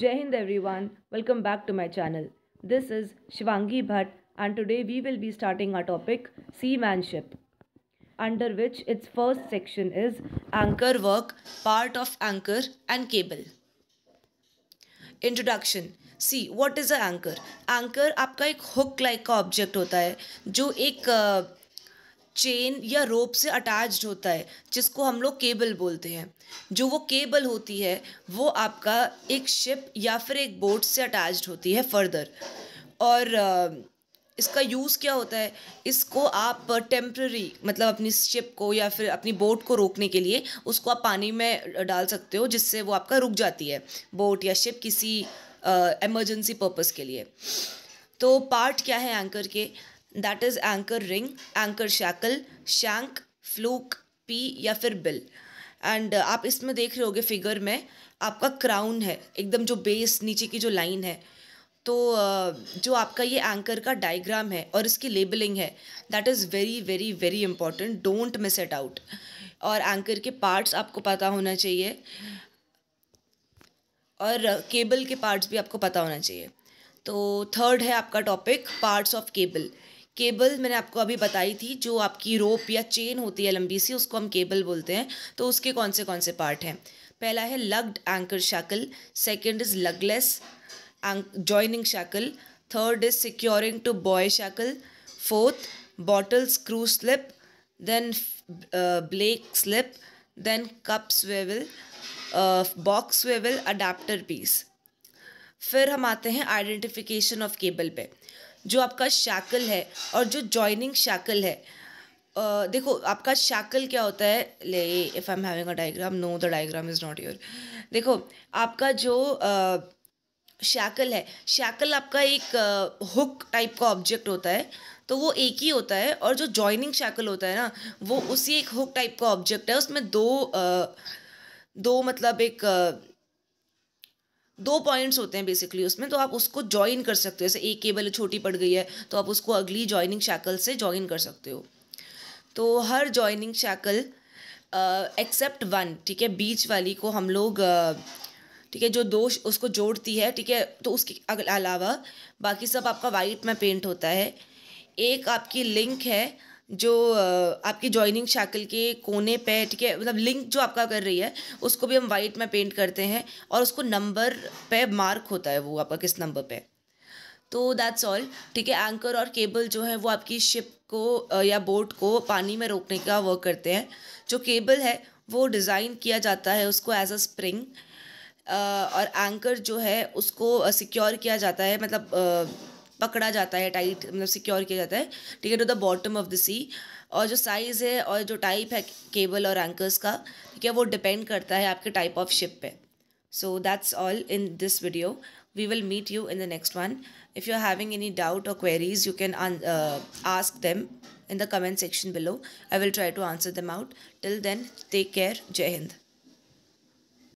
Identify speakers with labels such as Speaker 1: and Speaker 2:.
Speaker 1: Jai Hind everyone, welcome back to my channel. This is Shivangi Bhatt and today we will be starting our topic Seamanship under which its first section is Anchor Work, Part of Anchor and Cable. Introduction see what is a anchor anchor आपका एक hook like का object होता है जो एक uh, chain या रोप से attached होता है जिसको हम लोग केबल बोलते हैं जो वो केबल होती है वो आपका एक शिप या फिर एक बोट से अटैच्ड होती है फर्दर और इसका यूज़ क्या होता है इसको आप टेम्प्ररी मतलब अपनी शिप को या फिर अपनी बोट को रोकने के लिए उसको आप पानी में डाल सकते हो जिससे वो आपका रुक जाती है बोट या शिप किसी इमरजेंसी पर्पज़ के लिए तो पार्ट क्या है एंकर के that is anchor ring anchor shackle shank fluke pea या फिर बिल एंड uh, आप इसमें देख रहे होगे फिगर में आपका क्राउन है एकदम जो बेस नीचे की जो लाइन है तो uh, जो आपका ये एंकर का डायग्राम है और इसकी लेबलिंग है that is very very very important don't miss it out और एंकर के पार्ट्स आपको पता होना चाहिए और केबल uh, के पार्ट्स भी आपको पता होना चाहिए तो थर्ड है आपका topic parts of cable cable मैंने आपको अभी बताई थी जो आपकी रोप या चेन होती है लंबी सी उसको हम केबल बोलते हैं तो उसके कौन से कौन से पार्ट हैं पहला है lugged anchor shackle second is lugless joining shackle third is securing to buoy shackle fourth bottle screw slip then blake slip then cup swivel box uh, adapter piece फिर हम आते हैं आइडेंटिफिकेशन ऑफ केबल पे जो आपका shackle है और जो जॉइनिंग शैकल है देखो आपका शैकल क्या होता है ले if I am having a diagram no the diagram is not your देखो आपका जो uh, शैकल है शैकल आपका एक हुक टाइप का ऑब्जेक्ट होता है तो वो एक ही होता है और जो जॉइनिंग शैकल होता है ना वो उसी एक हुक टाइप का ऑब्जेक्ट है उसमें दो दो मतलब एक दो पॉइंट्स होते हैं बेसिकली उसमें तो आप उसको ज्वाइन कर सकते हो जैसे एक केबल छोटी पड़ गई है तो आप उसको अगली ज्वाइनिंग शैकल से ज्वाइन कर सकते हो तो हर ज्वाइनिंग शैकल एक्सेप्ट वन ठीक है बीच वाली को हम लोग uh, ठीक है जो दोष उसको जोड़ती है ठीक है तो उसके अलावा बाकी सब आपका वाइट में पेंट होता है एक आपकी लिंक है जो आपकी जॉइनिंग शैकल के कोने पे ठीक है मतलब लिंक जो आपका कर रही है उसको भी हम वाइट में पेंट करते हैं और उसको नंबर पे मार्क होता है वो आपका किस नंबर पे तो दैट्स ऑल ठीक है एंकर और केबल जो है वो आपकी शिप को या बोट को पानी में रोकने का वर्क करते हैं जो केबल है वो डिज़ाइन किया जाता है उसको एज अ स्प्रिंग और एंकर जो है उसको सिक्योर किया जाता है मतलब पकड़ा जाता है टाइट मतलब सिक्योर किया जाता है ठीक है to the bottom of the sea और जो साइज़ है और जो टाइप है केबल और एंकर्स का ठीक है वो डिपेंड करता है आपके टाइप ऑफ शिप पे so that's all in this video we will meet you in the next one if you are having any doubt और queries you can ask them in the comment section below I will try to answer them out till then take care जय हिंद